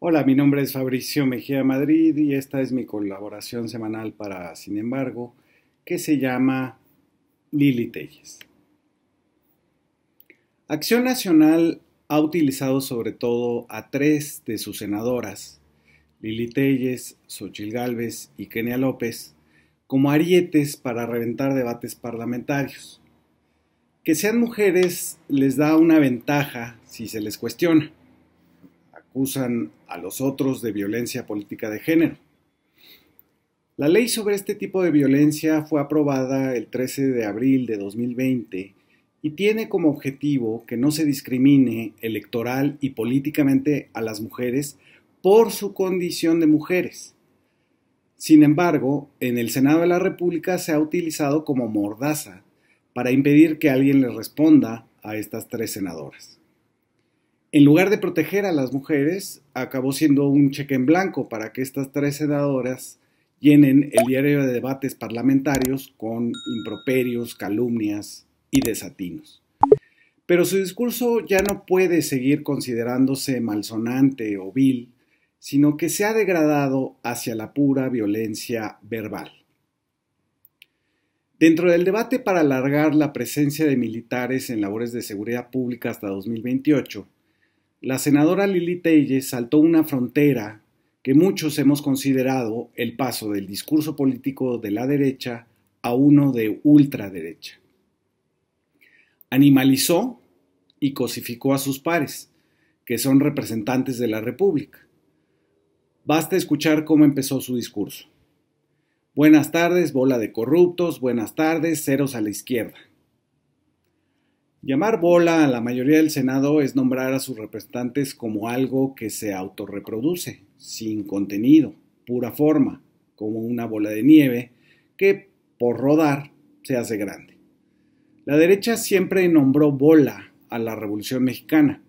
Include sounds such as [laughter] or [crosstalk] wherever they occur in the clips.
Hola, mi nombre es Fabricio Mejía Madrid y esta es mi colaboración semanal para Sin embargo, que se llama Lili Telles. Acción Nacional ha utilizado sobre todo a tres de sus senadoras, Lili Telles, Xochil Gálvez y Kenia López, como arietes para reventar debates parlamentarios. Que sean mujeres les da una ventaja si se les cuestiona acusan a los otros de violencia política de género. La ley sobre este tipo de violencia fue aprobada el 13 de abril de 2020 y tiene como objetivo que no se discrimine electoral y políticamente a las mujeres por su condición de mujeres. Sin embargo, en el Senado de la República se ha utilizado como mordaza para impedir que alguien le responda a estas tres senadoras en lugar de proteger a las mujeres, acabó siendo un cheque en blanco para que estas tres senadoras llenen el diario de debates parlamentarios con improperios, calumnias y desatinos. Pero su discurso ya no puede seguir considerándose malsonante o vil, sino que se ha degradado hacia la pura violencia verbal. Dentro del debate para alargar la presencia de militares en labores de seguridad pública hasta 2028, la senadora Lili Telles saltó una frontera que muchos hemos considerado el paso del discurso político de la derecha a uno de ultraderecha. Animalizó y cosificó a sus pares, que son representantes de la República. Basta escuchar cómo empezó su discurso. Buenas tardes, bola de corruptos, buenas tardes, ceros a la izquierda. Llamar bola a la mayoría del Senado es nombrar a sus representantes como algo que se autorreproduce, sin contenido, pura forma, como una bola de nieve que, por rodar, se hace grande. La derecha siempre nombró bola a la Revolución Mexicana,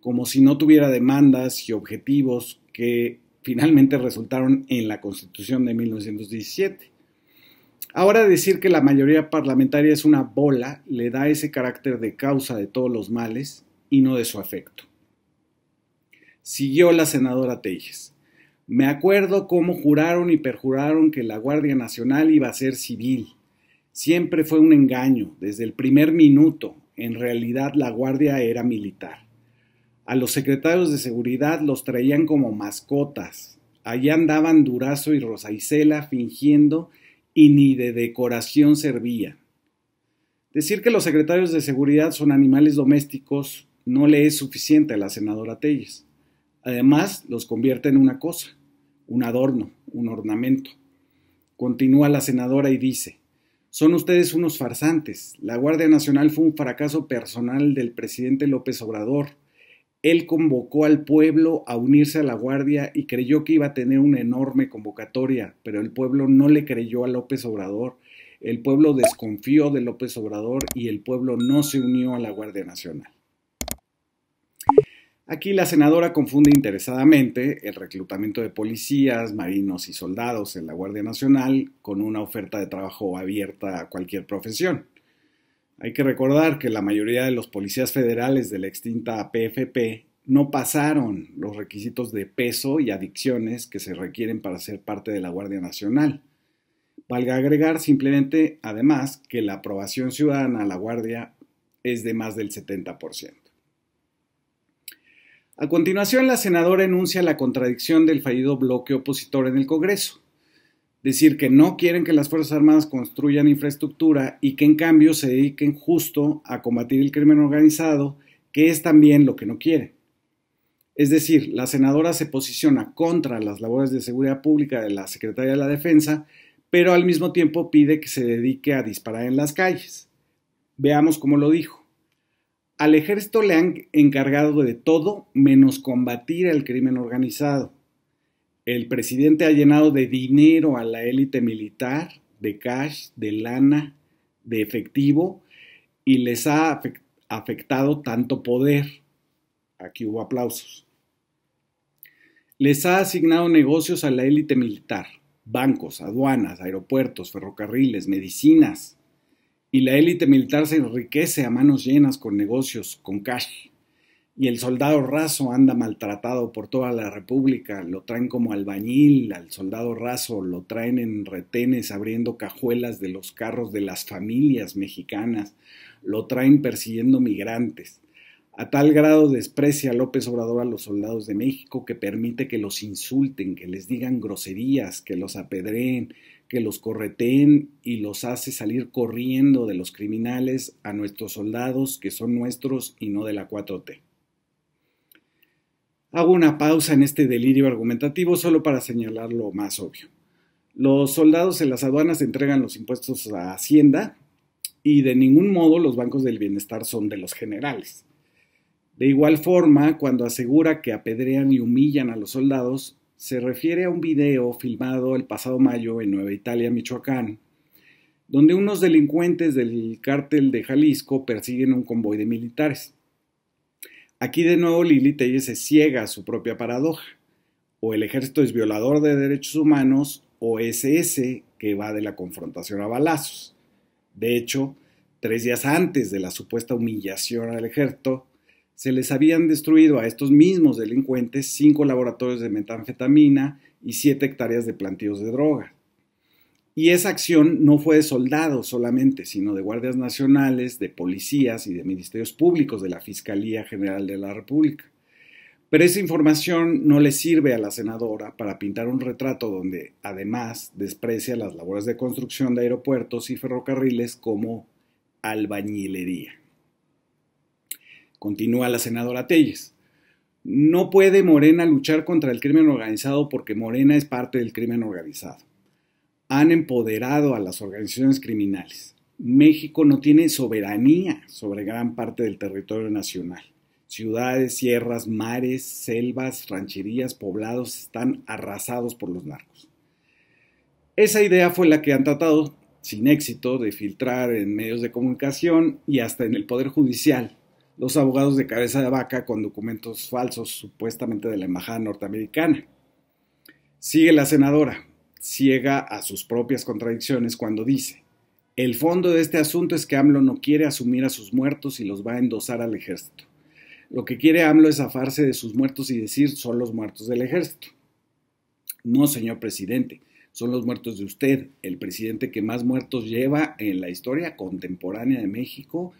como si no tuviera demandas y objetivos que finalmente resultaron en la Constitución de 1917. Ahora decir que la mayoría parlamentaria es una bola le da ese carácter de causa de todos los males y no de su afecto. Siguió la senadora Tejes. Me acuerdo cómo juraron y perjuraron que la Guardia Nacional iba a ser civil. Siempre fue un engaño, desde el primer minuto. En realidad la Guardia era militar. A los secretarios de seguridad los traían como mascotas. Allá andaban Durazo y Rosaicela fingiendo y ni de decoración servía. Decir que los secretarios de seguridad son animales domésticos no le es suficiente a la senadora Telles. Además, los convierte en una cosa, un adorno, un ornamento. Continúa la senadora y dice, son ustedes unos farsantes. La Guardia Nacional fue un fracaso personal del presidente López Obrador. Él convocó al pueblo a unirse a la Guardia y creyó que iba a tener una enorme convocatoria, pero el pueblo no le creyó a López Obrador. El pueblo desconfió de López Obrador y el pueblo no se unió a la Guardia Nacional. Aquí la senadora confunde interesadamente el reclutamiento de policías, marinos y soldados en la Guardia Nacional con una oferta de trabajo abierta a cualquier profesión. Hay que recordar que la mayoría de los policías federales de la extinta PFP no pasaron los requisitos de peso y adicciones que se requieren para ser parte de la Guardia Nacional. Valga agregar simplemente, además, que la aprobación ciudadana a la Guardia es de más del 70%. A continuación, la senadora enuncia la contradicción del fallido bloque opositor en el Congreso decir que no quieren que las Fuerzas Armadas construyan infraestructura y que en cambio se dediquen justo a combatir el crimen organizado, que es también lo que no quieren. Es decir, la senadora se posiciona contra las labores de seguridad pública de la Secretaría de la Defensa, pero al mismo tiempo pide que se dedique a disparar en las calles. Veamos cómo lo dijo. Al ejército le han encargado de todo menos combatir el crimen organizado. El presidente ha llenado de dinero a la élite militar, de cash, de lana, de efectivo, y les ha afectado tanto poder. Aquí hubo aplausos. Les ha asignado negocios a la élite militar, bancos, aduanas, aeropuertos, ferrocarriles, medicinas. Y la élite militar se enriquece a manos llenas con negocios, con cash y el soldado raso anda maltratado por toda la República, lo traen como albañil, al soldado raso lo traen en retenes abriendo cajuelas de los carros de las familias mexicanas, lo traen persiguiendo migrantes. A tal grado desprecia López Obrador a los soldados de México que permite que los insulten, que les digan groserías, que los apedreen, que los correteen y los hace salir corriendo de los criminales a nuestros soldados que son nuestros y no de la 4T. Hago una pausa en este delirio argumentativo solo para señalar lo más obvio. Los soldados en las aduanas entregan los impuestos a Hacienda y de ningún modo los bancos del bienestar son de los generales. De igual forma, cuando asegura que apedrean y humillan a los soldados, se refiere a un video filmado el pasado mayo en Nueva Italia, Michoacán, donde unos delincuentes del cártel de Jalisco persiguen un convoy de militares. Aquí de nuevo Lili Telle se ciega a su propia paradoja. O el ejército es violador de derechos humanos o ese que va de la confrontación a balazos. De hecho, tres días antes de la supuesta humillación al ejército, se les habían destruido a estos mismos delincuentes cinco laboratorios de metanfetamina y siete hectáreas de plantíos de droga. Y esa acción no fue de soldados solamente, sino de guardias nacionales, de policías y de ministerios públicos de la Fiscalía General de la República. Pero esa información no le sirve a la senadora para pintar un retrato donde además desprecia las labores de construcción de aeropuertos y ferrocarriles como albañilería. Continúa la senadora Telles. No puede Morena luchar contra el crimen organizado porque Morena es parte del crimen organizado han empoderado a las organizaciones criminales. México no tiene soberanía sobre gran parte del territorio nacional. Ciudades, sierras, mares, selvas, rancherías, poblados están arrasados por los narcos. Esa idea fue la que han tratado, sin éxito, de filtrar en medios de comunicación y hasta en el Poder Judicial los abogados de cabeza de vaca con documentos falsos supuestamente de la Embajada norteamericana. Sigue la senadora, ciega a sus propias contradicciones cuando dice, el fondo de este asunto es que AMLO no quiere asumir a sus muertos y los va a endosar al ejército. Lo que quiere AMLO es zafarse de sus muertos y decir son los muertos del ejército. No, señor presidente, son los muertos de usted, el presidente que más muertos lleva en la historia contemporánea de México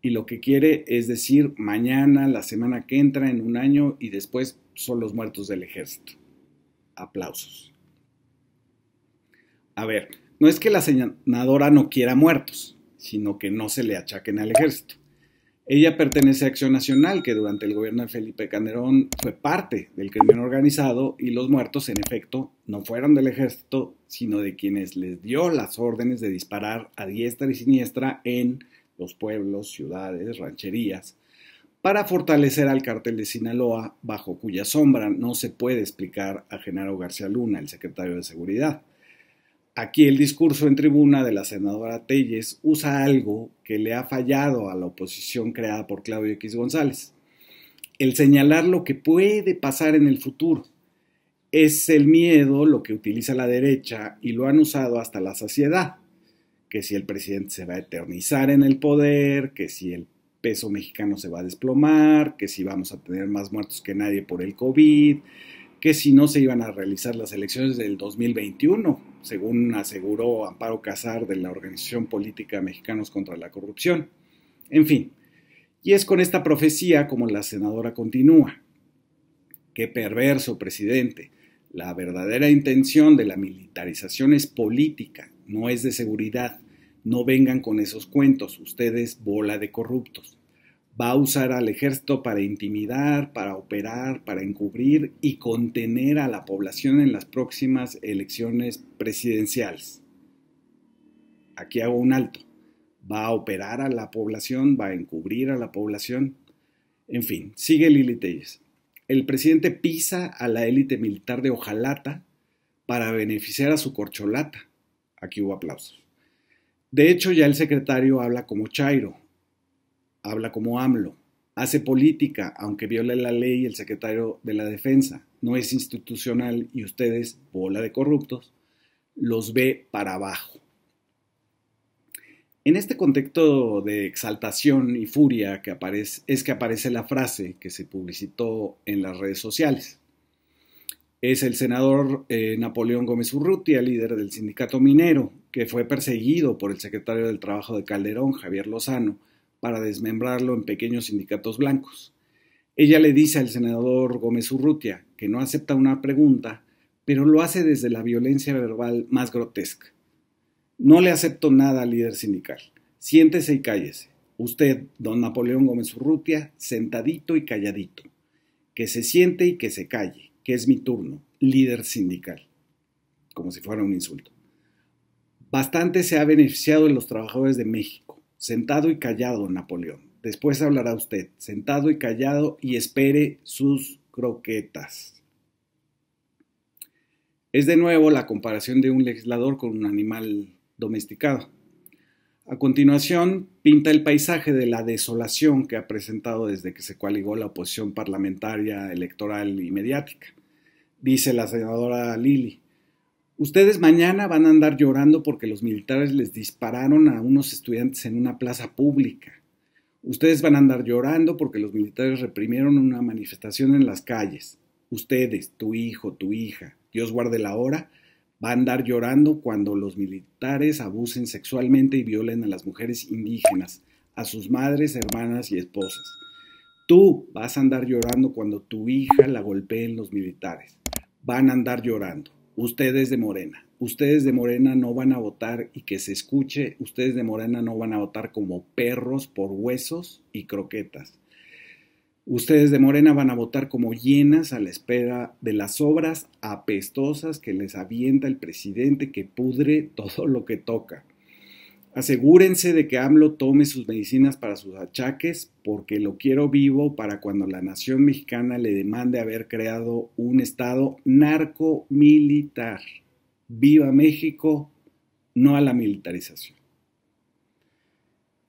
y lo que quiere es decir mañana, la semana que entra, en un año y después son los muertos del ejército. Aplausos a ver, no es que la senadora no quiera muertos, sino que no se le achaquen al ejército. Ella pertenece a Acción Nacional, que durante el gobierno de Felipe Calderón fue parte del crimen organizado y los muertos, en efecto, no fueron del ejército, sino de quienes les dio las órdenes de disparar a diestra y siniestra en los pueblos, ciudades, rancherías, para fortalecer al cartel de Sinaloa, bajo cuya sombra no se puede explicar a Genaro García Luna, el secretario de Seguridad. Aquí el discurso en tribuna de la senadora Telles usa algo que le ha fallado a la oposición creada por Claudio X González, el señalar lo que puede pasar en el futuro. Es el miedo lo que utiliza la derecha y lo han usado hasta la saciedad, que si el presidente se va a eternizar en el poder, que si el peso mexicano se va a desplomar, que si vamos a tener más muertos que nadie por el COVID, que si no se iban a realizar las elecciones del 2021, según aseguró Amparo Casar de la Organización Política Mexicanos contra la Corrupción. En fin, y es con esta profecía como la senadora continúa. Qué perverso, presidente. La verdadera intención de la militarización es política, no es de seguridad. No vengan con esos cuentos, ustedes bola de corruptos va a usar al ejército para intimidar, para operar, para encubrir y contener a la población en las próximas elecciones presidenciales. Aquí hago un alto. Va a operar a la población, va a encubrir a la población. En fin, sigue Lili Telles. El presidente pisa a la élite militar de Ojalata para beneficiar a su corcholata. Aquí hubo aplausos. De hecho, ya el secretario habla como Chairo, habla como AMLO. Hace política, aunque viole la ley el secretario de la Defensa. No es institucional y ustedes, bola de corruptos, los ve para abajo. En este contexto de exaltación y furia que aparece, es que aparece la frase que se publicitó en las redes sociales. Es el senador eh, Napoleón Gómez Urrutia, líder del sindicato minero, que fue perseguido por el secretario del Trabajo de Calderón, Javier Lozano, para desmembrarlo en pequeños sindicatos blancos. Ella le dice al senador Gómez Urrutia que no acepta una pregunta, pero lo hace desde la violencia verbal más grotesca. No le acepto nada al líder sindical. Siéntese y cállese. Usted, don Napoleón Gómez Urrutia, sentadito y calladito. Que se siente y que se calle, que es mi turno, líder sindical. Como si fuera un insulto. Bastante se ha beneficiado de los trabajadores de México Sentado y callado, Napoleón. Después hablará usted, sentado y callado, y espere sus croquetas. Es de nuevo la comparación de un legislador con un animal domesticado. A continuación, pinta el paisaje de la desolación que ha presentado desde que se coaligó la oposición parlamentaria, electoral y mediática. Dice la senadora Lili, Ustedes mañana van a andar llorando porque los militares les dispararon a unos estudiantes en una plaza pública. Ustedes van a andar llorando porque los militares reprimieron una manifestación en las calles. Ustedes, tu hijo, tu hija, Dios guarde la hora, van a andar llorando cuando los militares abusen sexualmente y violen a las mujeres indígenas, a sus madres, hermanas y esposas. Tú vas a andar llorando cuando tu hija la golpeen los militares. Van a andar llorando ustedes de Morena, ustedes de Morena no van a votar y que se escuche, ustedes de Morena no van a votar como perros por huesos y croquetas. Ustedes de Morena van a votar como llenas a la espera de las obras apestosas que les avienta el presidente que pudre [laughs] todo lo que toca. Asegúrense de que AMLO tome sus medicinas para sus achaques, porque lo quiero vivo para cuando la nación mexicana le demande haber creado un Estado narcomilitar. Viva México, no a la militarización.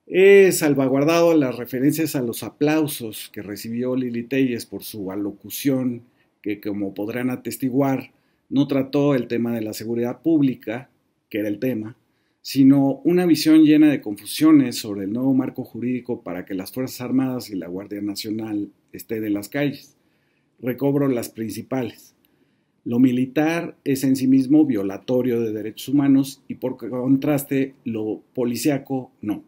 He salvaguardado las referencias a los aplausos que recibió Lili Telles por su alocución, que como podrán atestiguar, no trató el tema de la seguridad pública, que era el tema, sino una visión llena de confusiones sobre el nuevo marco jurídico para que las Fuerzas Armadas y la Guardia Nacional estén en las calles. Recobro las principales. Lo militar es en sí mismo violatorio de derechos humanos y por contraste lo policíaco no.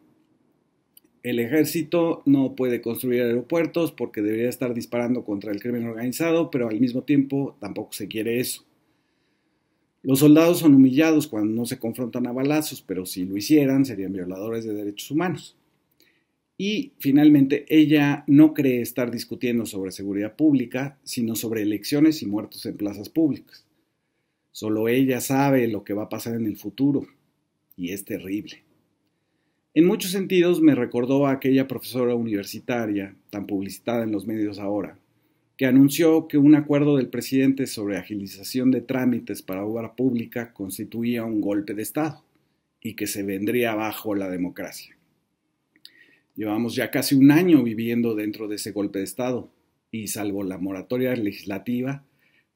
El ejército no puede construir aeropuertos porque debería estar disparando contra el crimen organizado, pero al mismo tiempo tampoco se quiere eso. Los soldados son humillados cuando no se confrontan a balazos, pero si lo hicieran serían violadores de derechos humanos. Y finalmente, ella no cree estar discutiendo sobre seguridad pública, sino sobre elecciones y muertos en plazas públicas. Solo ella sabe lo que va a pasar en el futuro, y es terrible. En muchos sentidos me recordó a aquella profesora universitaria, tan publicitada en los medios ahora, que anunció que un acuerdo del presidente sobre agilización de trámites para obra pública constituía un golpe de Estado y que se vendría abajo la democracia. Llevamos ya casi un año viviendo dentro de ese golpe de Estado y salvo la moratoria legislativa,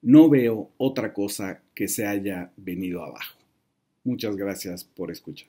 no veo otra cosa que se haya venido abajo. Muchas gracias por escuchar.